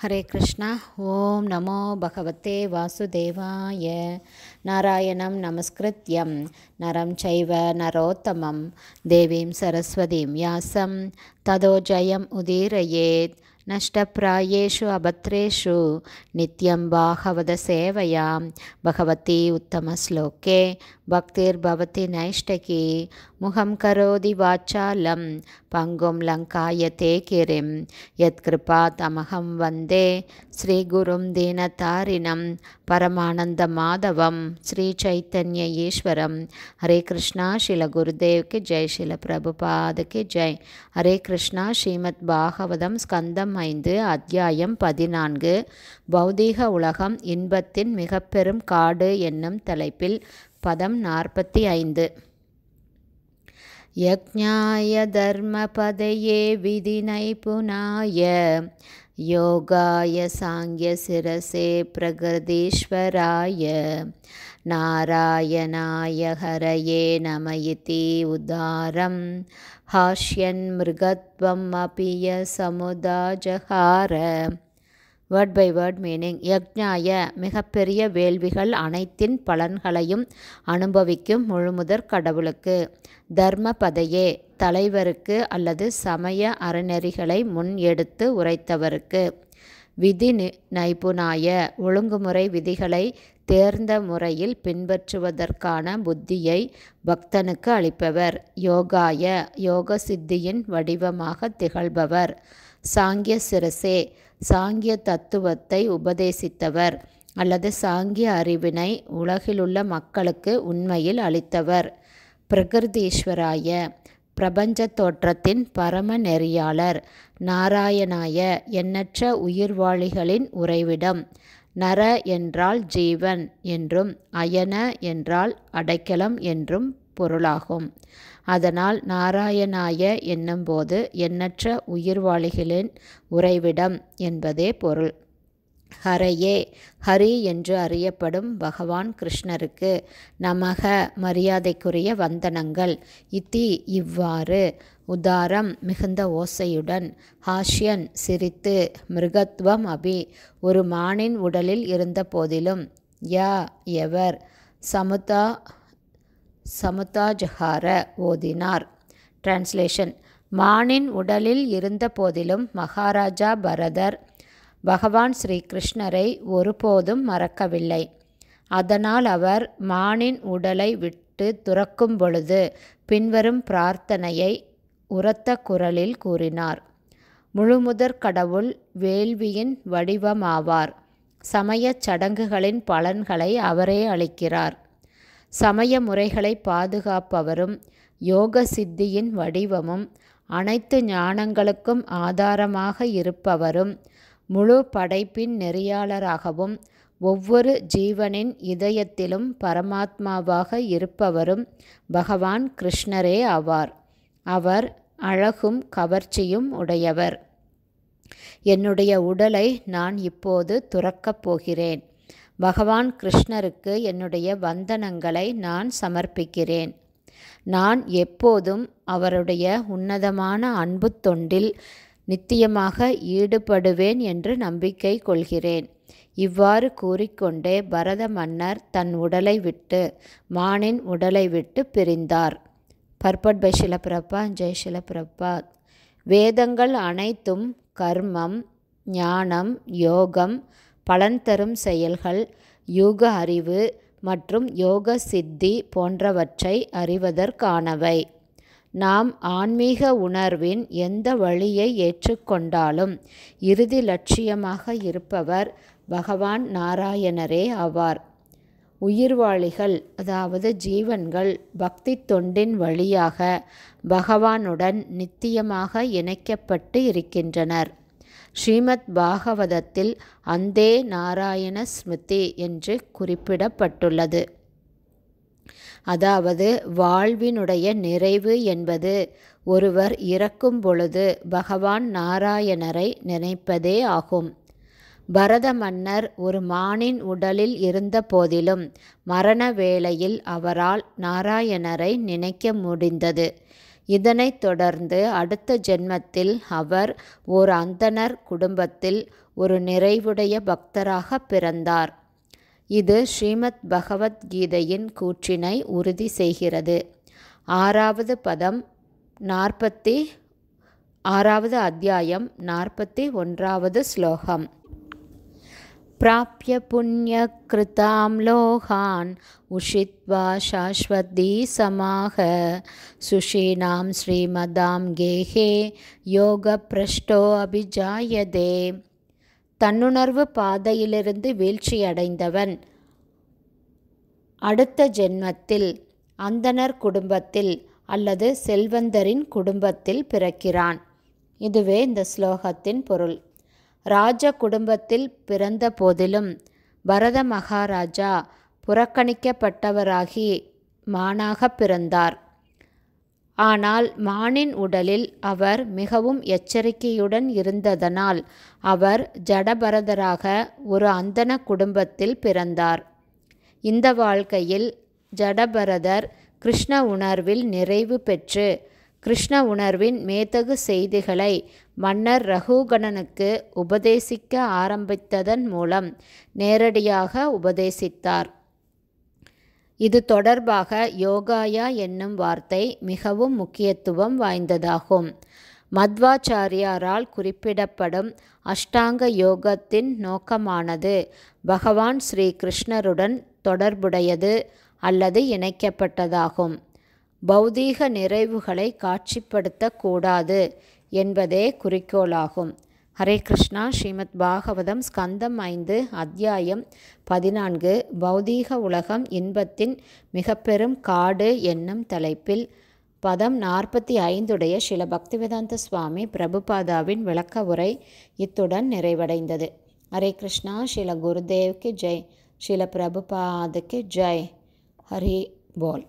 हरे कृष्ण ॐ नमो भगवते वासुदेवाय नारायणं नमस्कृत्यं नरं चैव नरोत्तमं देवीं सरस्वतीं व्यासं तदो जयम् उदीरयेत् नष्टप्रायेषु अभद्रेषु नित्यं भागवदसेवयां भगवती उत्तमश्लोके பக்தேர் பவதி நைஷ்டகி முகம் கரோதி வாச்சாலம் பங்கும் லங்காயத்தே கிரிம் கிருபா தமகம் வந்தே ஸ்ரீகுரும் தீனதாரிணம் பரமானந்த மாதவம் ஸ்ரீ சைத்தன்ய ஈஸ்வரம் ஹரே கிருஷ்ணா ஸ்ரீல குருதேவ்க்கு ஜெய் ஷில பிரபுபாதுக்கு ஜெய் ஹரே கிருஷ்ணா ஸ்ரீமத் பாகவதம் ஸ்கந்தம் ஐந்து அத்தியாயம் பதினான்கு பௌதீக உலகம் இன்பத்தின் மிகப்பெரும் காடு என்னும் தலைப்பில் पदं नार्पति ऐद् यज्ञाय धर्मपदये विधिनैपुनाय योगाय साङ्ग्यशिरसे प्रगधीश्वराय नारायणाय हरये नमयति उदारं हाष्यन्मृगत्वमपि यसमुदा வேர்ட் பை வேர்ட் மீனிங் யக்ஞாய மிகப்பெரிய வேள்விகள் அனைத்தின் பலன்களையும் அனுபவிக்கும் முழுமுதற் கடவுளுக்கு தர்ம பதையே தலைவருக்கு அல்லது சமய அறநெறிகளை முன் எடுத்து உரைத்தவருக்கு விதி நைபுணாய ஒழுங்குமுறை விதிகளை தேர்ந்த முறையில் பின்பற்றுவதற்கான புத்தியை பக்தனுக்கு அளிப்பவர் யோகாய யோக சித்தியின் வடிவமாக திகழ்பவர் சாங்கிய சிரசே சாங்கிய தத்துவத்தை உபதேசித்தவர் அல்லது சாங்கிய அறிவினை உலகிலுள்ள மக்களுக்கு உண்மையில் அளித்தவர் பிரகிருதீஸ்வராய பிரபஞ்ச தோற்றத்தின் பரம நெறியாளர் நாராயணாய எண்ணற்ற உயிர்வாளிகளின் உறைவிடம் நர என்றால் ஜீவன் என்றும் அயன என்றால் அடைக்கலம் என்றும் பொருளாகும் அதனால் நாராயணாய என்னும்போது எண்ணற்ற உயிர்வாளிகளின் உறைவிடம் என்பதே பொருள் ஹரையே ஹரி என்று அறியப்படும் பகவான் கிருஷ்ணருக்கு நமக மரியாதைக்குரிய வந்தனங்கள் இத்தி இவ்வாறு உதாரம் மிகுந்த ஓசையுடன் ஹாஷ்யன் சிரித்து மிருகத்துவம் அபி ஒரு மானின் உடலில் இருந்த போதிலும் யா எவர் சமுதா சமுதாஜஹார ஓதினார் டிரான்ஸ்லேஷன் மானின் உடலில் இருந்த போதிலும் மகாராஜா பரதர் பகவான் ஸ்ரீ கிருஷ்ணரை ஒருபோதும் மறக்கவில்லை அதனால் அவர் மானின் உடலை விட்டு துறக்கும் பொழுது பின்வரும் பிரார்த்தனையை உரத்த குரலில் கூறினார் முழுமுதற் கடவுள் வேள்வியின் வடிவமாவார் சமயச் சடங்குகளின் பலன்களை அவரே அளிக்கிறார் சமய முறைகளை பாதுகாப்பவரும் யோக சித்தியின் வடிவமும் அனைத்து ஞானங்களுக்கும் ஆதாரமாக இருப்பவரும் முழு படைப்பின் நெறியாளராகவும் ஒவ்வொரு ஜீவனின் இதயத்திலும் பரமாத்மாவாக இருப்பவரும் பகவான் கிருஷ்ணரே ஆவார் அவர் அழகும் கவர்ச்சியும் உடையவர் என்னுடைய உடலை நான் இப்போது துறக்கப் போகிறேன் பகவான் கிருஷ்ணருக்கு என்னுடைய வந்தனங்களை நான் சமர்ப்பிக்கிறேன் நான் எப்போதும் அவருடைய உன்னதமான அன்பு தொண்டில் நித்தியமாக ஈடுபடுவேன் என்று நம்பிக்கை கொள்கிறேன் இவ்வாறு கூறிக்கொண்டே பரத மன்னர் தன் உடலை விட்டு மானின் உடலை விட்டு பிரிந்தார் பர்பட் பை சிலப்பிரபா ஜெய் சிலப்பிரபா வேதங்கள் அனைத்தும் கர்மம் ஞானம் யோகம் பலன் தரும் செயல்கள் யூக அறிவு மற்றும் யோக சித்தி போன்றவற்றை அறிவதற்கானவை நாம் ஆன்மீக உணர்வின் எந்த வழியை ஏற்றுக்கொண்டாலும் இறுதி லட்சியமாக இருப்பவர் பகவான் நாராயணரே ஆவார் உயிர்வாளிகள் அதாவது ஜீவன்கள் பக்தி தொண்டின் வழியாக பகவானுடன் நித்தியமாக இணைக்கப்பட்டு இருக்கின்றனர் ஸ்ரீமத் பாகவதத்தில் அந்தே நாராயண ஸ்மிருதி என்று குறிப்பிடப்பட்டுள்ளது அதாவது வாழ்வினுடைய நிறைவு என்பது ஒருவர் இறக்கும் பொழுது பகவான் நாராயணரை நினைப்பதே ஆகும் பரத மன்னர் ஒரு மானின் உடலில் இருந்த போதிலும் மரண வேளையில் அவரால் நாராயணரை நினைக்க முடிந்தது இதனைத் தொடர்ந்து அடுத்த ஜென்மத்தில் அவர் ஓர் அந்தனர் குடும்பத்தில் ஒரு நிறைவுடைய பக்தராக பிறந்தார் இது ஸ்ரீமத் பகவத்கீதையின் கூற்றினை உறுதி செய்கிறது ஆறாவது பதம் நாற்பத்தி ஆறாவது அத்தியாயம் நாற்பத்தி ஒன்றாவது ஸ்லோகம் प्राप्य पुण्यकृतां लोहान् उषित्वा ஸ்ரீமதாம் सुषीणां श्रीमदां गेहे योगप्रष्टोऽभिजायते தன்னுணர்வு பாதையிலிருந்து வீழ்ச்சியடைந்தவன் அடுத்த ஜென்மத்தில் அந்தனர் குடும்பத்தில் அல்லது செல்வந்தரின் குடும்பத்தில் பிறக்கிறான் இதுவே இந்த ஸ்லோகத்தின் பொருள் ராஜ குடும்பத்தில் பிறந்த போதிலும் பரத மகாராஜா புறக்கணிக்கப்பட்டவராகி மானாக பிறந்தார் ஆனால் மானின் உடலில் அவர் மிகவும் எச்சரிக்கையுடன் இருந்ததனால் அவர் ஜடபரதராக ஒரு அந்தன குடும்பத்தில் பிறந்தார் இந்த வாழ்க்கையில் ஜடபரதர் கிருஷ்ண உணர்வில் நிறைவு பெற்று கிருஷ்ண உணர்வின் மேத்தகு செய்திகளை மன்னர் ரகுகணனுக்கு உபதேசிக்க ஆரம்பித்ததன் மூலம் நேரடியாக உபதேசித்தார் இது தொடர்பாக யோகாயா என்னும் வார்த்தை மிகவும் முக்கியத்துவம் வாய்ந்ததாகும் மத்வாச்சாரியாரால் குறிப்பிடப்படும் அஷ்டாங்க யோகத்தின் நோக்கமானது பகவான் ஸ்ரீ கிருஷ்ணருடன் தொடர்புடையது அல்லது இணைக்கப்பட்டதாகும் பௌதீக நிறைவுகளை காட்சிப்படுத்தக்கூடாது என்பதே குறிக்கோளாகும் ஹரே கிருஷ்ணா ஸ்ரீமத் பாகவதம் ஸ்கந்தம் ஐந்து அத்தியாயம் பதினான்கு பௌதீக உலகம் இன்பத்தின் மிகப்பெரும் காடு என்னும் தலைப்பில் பதம் நாற்பத்தி ஐந்துடைய சில பக்திவேதாந்த சுவாமி பிரபுபாதாவின் விளக்க உரை இத்துடன் நிறைவடைந்தது ஹரே கிருஷ்ணா ஸ்ரீல குருதேவ்க்கு ஜெய் ஸ்ரீல பிரபுபாதுக்கு ஜெய் ஹரி போல்